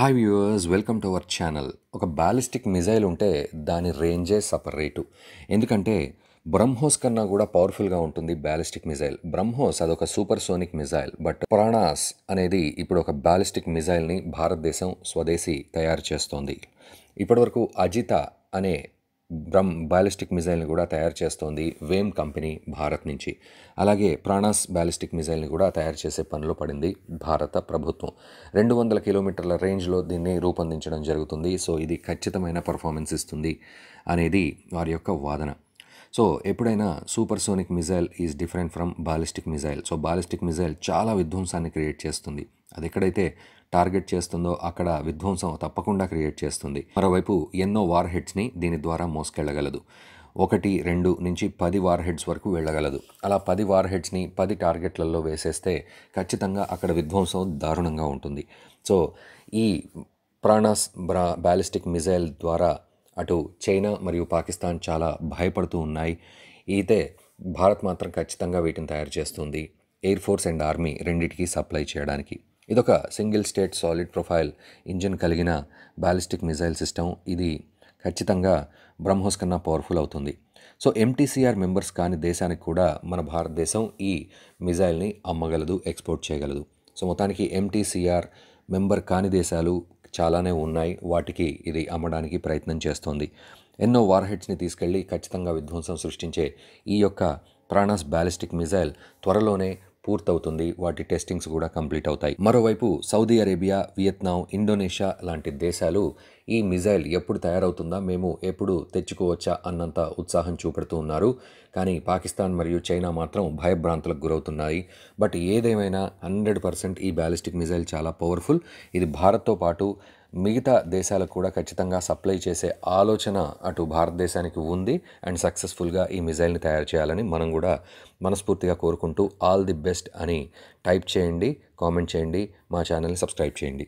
hi viewers welcome to our channel ఒక ballistic missile ఉంటే దాని రేంజే సపరేటు ఎందుకంటే బ్రహ్మోస్ కన్నా కూడా పవర్ఫుల్గా ఉంటుంది బ్యాలిస్టిక్ మిజైల్ బ్రహ్మోస్ అదొక సూపర్ సోనిక్ మిజైల్ బట్ ప్రాణాస్ అనేది ఇప్పుడు ఒక బ్యాలిస్టిక్ మిజైల్ని భారతదేశం స్వదేశీ తయారు చేస్తోంది ఇప్పటివరకు అజిత అనే బ్రహ్మ బ్యాలిస్టిక్ మిజైల్ని కూడా తయారు చేస్తోంది వేమ్ కంపెనీ భారత్ నుంచి అలాగే ప్రాణాస్ బ్యాలిస్టిక్ మిజైల్ని కూడా తయారు చేసే పనిలో పడింది భారత ప్రభుత్వం రెండు వందల కిలోమీటర్ల రేంజ్లో దీన్ని రూపొందించడం జరుగుతుంది సో ఇది ఖచ్చితమైన పర్ఫార్మెన్స్ ఇస్తుంది అనేది వారి యొక్క వాదన సో ఎప్పుడైనా supersonic missile is different from ballistic missile so ballistic missile చాలా విధ్వంసాన్ని క్రియేట్ చేస్తుంది అది ఎక్కడైతే టార్గెట్ చేస్తుందో అక్కడ విధ్వంసం తప్పకుండా క్రియేట్ చేస్తుంది మరోవైపు ఎన్నో వార్ హెడ్స్ని దీని ద్వారా మోసుకెళ్లగలదు ఒకటి రెండు నుంచి పది వార్ హెడ్స్ వరకు వెళ్ళగలదు అలా పది వార్ హెడ్స్ని పది టార్గెట్లలో వేసేస్తే ఖచ్చితంగా అక్కడ విధ్వంసం దారుణంగా ఉంటుంది సో ఈ ప్రాణాస్ బ్రా బ్యాలిస్టిక్ మిజైల్ ద్వారా అటు చైనా మరియు పాకిస్తాన్ చాలా భయపడుతూ ఉన్నాయి అయితే భారత్ మాత్రం ఖచ్చితంగా వీటిని తయారు చేస్తుంది ఎయిర్ ఫోర్స్ అండ్ ఆర్మీ రెండింటికి సప్లై చేయడానికి ఇదొక single state solid profile engine కలిగిన బ్యాలిస్టిక్ మిజైల్ సిస్టమ్ ఇది ఖచ్చితంగా బ్రహ్మోస్ కన్నా పవర్ఫుల్ అవుతుంది సో ఎంటీసీఆర్ మెంబర్స్ కాని దేశానికి కూడా మన భారతదేశం ఈ మిజైల్ని అమ్మగలదు ఎక్స్పోర్ట్ చేయగలదు సో మొత్తానికి ఎంటీసీఆర్ మెంబర్ కాని దేశాలు చాలానే ఉన్నాయి వాటికి ఇది అమ్మడానికి ప్రయత్నం చేస్తోంది ఎన్నో వార్ హెడ్స్ని తీసుకెళ్లి ఖచ్చితంగా విధ్వంసం సృష్టించే ఈ యొక్క ప్రాణాస్ బ్యాలిస్టిక్ మిజైల్ త్వరలోనే పూర్తవుతుంది వాటి టెస్టింగ్స్ కూడా కంప్లీట్ అవుతాయి మరోవైపు సౌదీ అరేబియా వియత్నాం ఇండోనేషియా లాంటి దేశాలు ఈ మిజైల్ ఎప్పుడు తయారవుతుందా మేము ఎప్పుడు తెచ్చుకోవచ్చా అన్నంత ఉత్సాహం చూపెడుతూ ఉన్నారు కానీ పాకిస్తాన్ మరియు చైనా మాత్రం భయభ్రాంతులకు గురవుతున్నాయి బట్ ఏదేమైనా హండ్రెడ్ పర్సెంట్ ఈ బ్యాలిస్టిక్ మిజైల్ చాలా పవర్ఫుల్ ఇది భారత్తో పాటు మిగతా దేశాలకు కూడా ఖచ్చితంగా సప్లై చేసే ఆలోచన అటు భారతదేశానికి ఉంది అండ్ సక్సెస్ఫుల్గా ఈ మిజైల్ని తయారు చేయాలని మనం కూడా మనస్ఫూర్తిగా కోరుకుంటూ ఆల్ ది బెస్ట్ అని టైప్ చేయండి కామెంట్ చేయండి మా ఛానల్ని సబ్స్క్రైబ్ చేయండి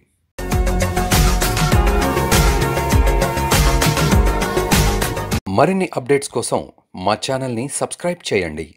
మరిన్ని అప్డేట్స్ కోసం మా ఛానల్ని సబ్స్క్రైబ్ చేయండి